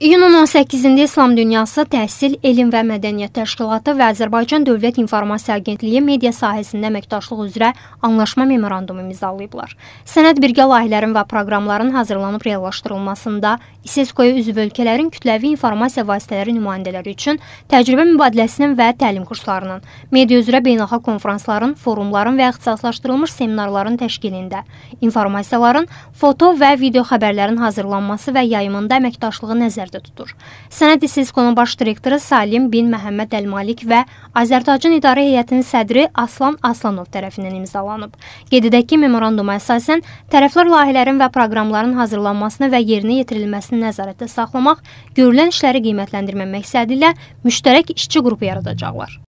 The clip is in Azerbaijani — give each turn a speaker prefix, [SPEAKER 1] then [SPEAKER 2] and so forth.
[SPEAKER 1] İyunun 18-də İslam Dünyası Təhsil, Elm və Mədəniyyət Təşkilatı və Azərbaycan Dövlət İnformasiya Agentliyi media sahəsində əməkdaşlıq üzrə anlaşma memorandumu imzalayıblar. Sənəd birgə layihələrin və proqramların hazırlanıb reallaşdırılmasında İSESKO-ya üzv ölkələrin kütləvi informasiya vasitələri nümayəndələri üçün təcrübə mübadiləsinin və təlim kurslarının, media üzrə beynəlxalq konfransların, forumların və ixtisaslaşdırılmış seminarların təşkilində, informasiyaların, foto və video xəbərlərin hazırlanması və yayımında əməkdaşlığı nəzərdə nəzərdə tutur. Sənəd İstiskonun baş direktoru Salim bin Məhəmməd Əl-Malik və Azərbaycan İdarə Heyətinin sədri Aslan Aslanov tərəfindən imzalanıb. Qeyd edək ki, memoranduma əsasən tərəflər layihələrin və proqramların hazırlanmasını və yerinə yetirilməsini nəzarətdə saxlamaq, görülən işləri qiymətləndirmə məqsədi ilə müştərək işçi qrupu yaradacaqlar.